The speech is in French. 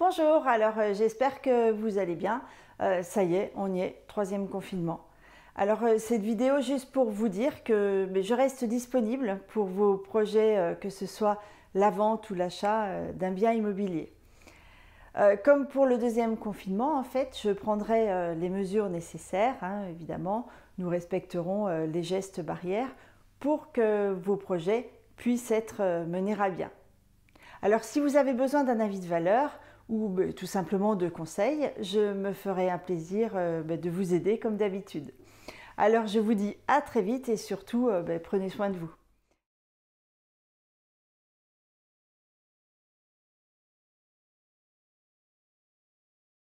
Bonjour, alors euh, j'espère que vous allez bien. Euh, ça y est, on y est, troisième confinement. Alors euh, cette vidéo juste pour vous dire que je reste disponible pour vos projets, que ce soit la vente ou l'achat d'un bien immobilier. comme pour le deuxième confinement, en fait, je prendrai les mesures nécessaires, hein, évidemment. Nous respecterons les gestes barrières pour que vos projets puissent être menés à bien. Alors si vous avez besoin d'un avis de valeur ou bah, tout simplement de conseils, je me ferai un plaisir euh, bah, de vous aider comme d'habitude. Alors je vous dis à très vite et surtout, euh, bah, prenez soin de vous.